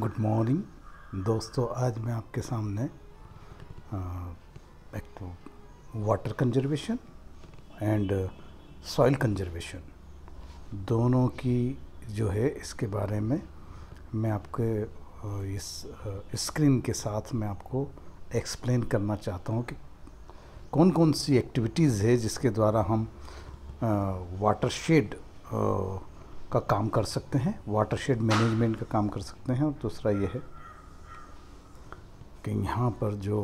good morning दोस्तों आज मैं आपके सामने एक तो water conservation and soil conservation दोनों की जो है इसके बारे में मैं आपके इस स्क्रीन के साथ मैं आपको एक्सप्लेन करना चाहता हूँ कि कौन कौन सी एक्टिविटीज़ है जिसके द्वारा हम वाटर शेड का काम कर सकते हैं वाटरशेड मैनेजमेंट का काम कर सकते हैं और दूसरा ये है कि यहाँ पर जो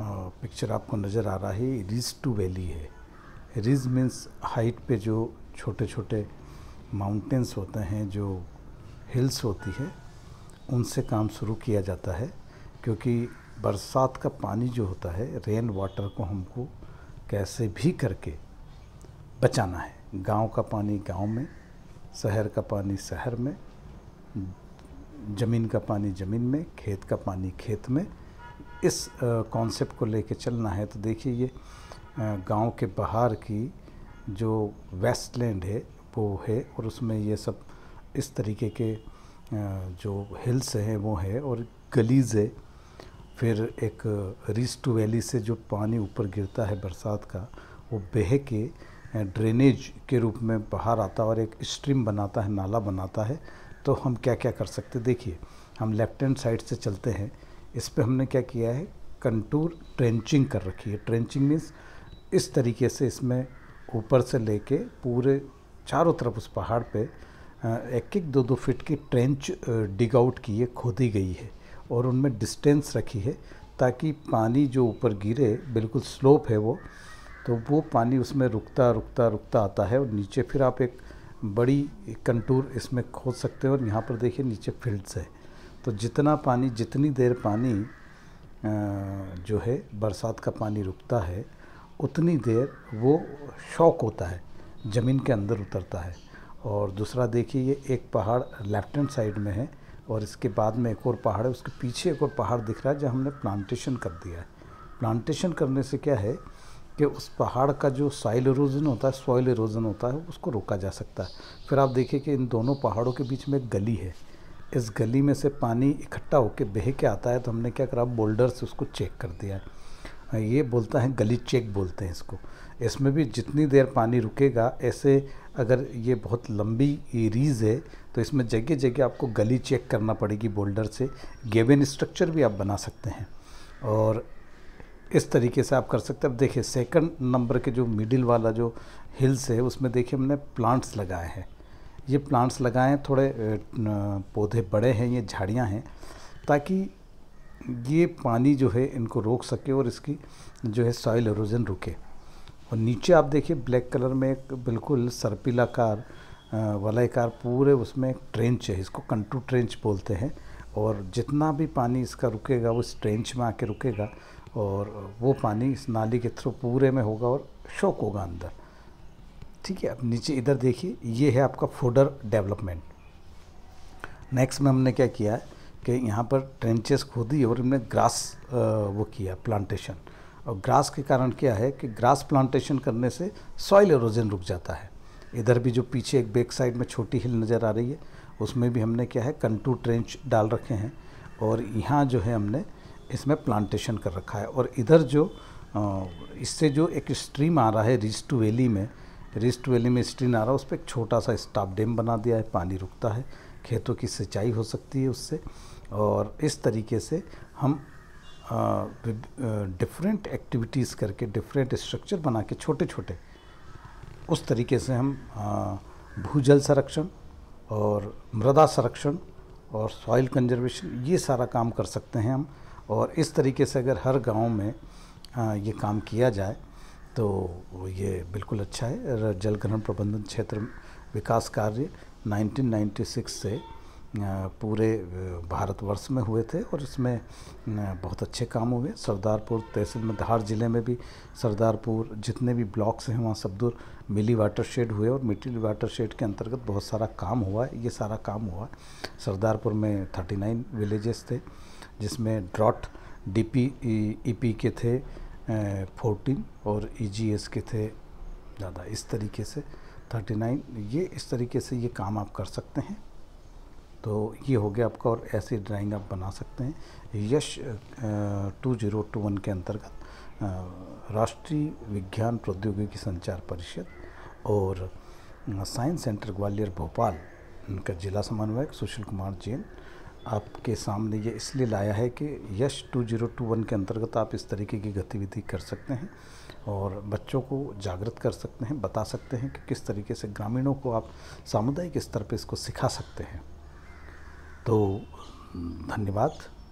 पिक्चर आपको नज़र आ रहा है रिज टू वैली है रिज मीन्स हाइट पे जो छोटे छोटे माउंटेंस होते हैं जो हिल्स होती है उनसे काम शुरू किया जाता है क्योंकि बरसात का पानी जो होता है रेन वाटर को हमको कैसे भी करके बचाना है गांव का पानी गांव में शहर का पानी शहर में ज़मीन का पानी ज़मीन में खेत का पानी खेत में इस कॉन्सेप्ट को लेके चलना है तो देखिए ये गांव के बाहर की जो वेस्टलैंड है वो है और उसमें ये सब इस तरीके के जो हिल्स हैं वो है और गलीज है फिर एक रिस्ट वैली से जो पानी ऊपर गिरता है बरसात का वो बह के ड्रेनेज के रूप में बाहर आता है और एक स्ट्रीम बनाता है नाला बनाता है तो हम क्या क्या कर सकते देखिए हम लेफ्ट हैंड साइड से चलते हैं इस पर हमने क्या किया है कंटूर ट्रेंचिंग कर रखी है ट्रेंचिंग मीन्स इस तरीके से इसमें ऊपर से लेके पूरे चारों तरफ उस पहाड़ पे एक एक दो दो फीट की ट्रेंच डिग आउट की है खोदी गई है और उनमें डिस्टेंस रखी है ताकि पानी जो ऊपर गिरे बिल्कुल स्लोप है वो तो वो पानी उसमें रुकता रुकता रुकता आता है और नीचे फिर आप एक बड़ी कंटूर इसमें खोद सकते हो और यहाँ पर देखिए नीचे फील्ड्स है तो जितना पानी जितनी देर पानी जो है बरसात का पानी रुकता है उतनी देर वो शौक होता है ज़मीन के अंदर उतरता है और दूसरा देखिए ये एक पहाड़ लेफ्ट हैंड साइड में है और इसके बाद में एक और पहाड़ है उसके पीछे एक और पहाड़ दिख रहा है जहाँ हमने प्लांटेशन कर दिया है प्लांटेशन करने से क्या है कि उस पहाड़ का जो साइल इरोजन होता है सॉइल इरोजन होता है उसको रोका जा सकता है फिर आप देखिए कि इन दोनों पहाड़ों के बीच में एक गली है इस गली में से पानी इकट्ठा होकर बह के आता है तो हमने क्या करा बोल्डर से उसको चेक कर दिया है ये बोलता है गली चेक बोलते हैं इसको इसमें भी जितनी देर पानी रुकेगा ऐसे अगर ये बहुत लंबी रीज है तो इसमें जगह जगह आपको गली चेक करना पड़ेगी बोल्डर से गेवन स्ट्रक्चर भी आप बना सकते हैं और इस तरीके से आप कर सकते हैं अब देखिए सेकंड नंबर के जो मिडिल वाला जो हिल्स है उसमें देखिए हमने प्लांट्स लगाए हैं ये प्लांट्स लगाए हैं थोड़े पौधे बड़े हैं ये झाड़ियाँ हैं ताकि ये पानी जो है इनको रोक सके और इसकी जो है सॉइल एरोजन रुके और नीचे आप देखिए ब्लैक कलर में एक बिल्कुल सर्पिलाकार वलयकार पूरे उसमें एक ट्रेंच है इसको कंटू ट्रेंच बोलते हैं और जितना भी पानी इसका रुकेगा उस ट्रेंच में आके रुकेगा और वो पानी इस नाली के थ्रू पूरे में होगा और शोक होगा अंदर ठीक है अब नीचे इधर देखिए ये है आपका फोडर डेवलपमेंट नेक्स्ट में हमने क्या किया है कि यहाँ पर ट्रेंचेस खोदी और हमने ग्रास वो किया प्लांटेशन और ग्रास के कारण क्या है कि ग्रास प्लांटेशन करने से सॉइल एरोजन रुक जाता है इधर भी जो पीछे एक बैक साइड में छोटी हिल नज़र आ रही है उसमें भी हमने क्या है कंटू ट्रेंच डाल रखे हैं और यहाँ जो है हमने इसमें प्लांटेशन कर रखा है और इधर जो इससे जो एक स्ट्रीम आ रहा है रिस्ट वैली में रिस्ट वैली में स्ट्रीम आ रहा है उस पर एक छोटा सा स्टाफ डैम बना दिया है पानी रुकता है खेतों की सिंचाई हो सकती है उससे और इस तरीके से हम डिफरेंट एक्टिविटीज़ करके डिफरेंट स्ट्रक्चर बना के छोटे छोटे उस तरीके से हम भूजल संरक्षण और मृदा संरक्षण और सॉइल कंजर्वेशन ये सारा काम कर सकते हैं हम और इस तरीके से अगर हर गांव में ये काम किया जाए तो ये बिल्कुल अच्छा है जल ग्रहण प्रबंधन क्षेत्र विकास कार्य 1996 से पूरे भारतवर्ष में हुए थे और इसमें बहुत अच्छे काम हुए सरदारपुर तहसील में धार ज़िले में भी सरदारपुर जितने भी ब्लॉक्स हैं वहाँ सबदूर मिली वाटर शेड हुए और मिट्टी वाटर शेड के अंतर्गत बहुत सारा काम हुआ है ये सारा काम हुआ सरदारपुर में 39 विलेजेस थे जिसमें ड्रॉट डीपी ईपी के थे फोर्टीन और ईजीएस के थे ज़्यादा इस तरीके से थर्टी नाइन ये इस तरीके से ये काम आप कर सकते हैं तो ये हो गया आपका और ऐसी ड्राइंग आप बना सकते हैं Yash two zero two one के अंतर्गत राष्ट्रीय विज्ञान प्रौद्योगिकी संचार परिषद और साइंस सेंटर ग्वालियर भोपाल इनका जिला समन्वयक सुशील कुमार जैन आपके सामने ये इसलिए लाया है कि Yash two zero two one के अंतर्गत आप इस तरीके की गतिविधि कर सकते हैं और बच्चों को जागृत कर सकते हैं बता सकते हैं कि किस तरीके से ग्रामीणों को आप सामुदायिक स्तर पर इसको सिखा सकते हैं तो धन्यवाद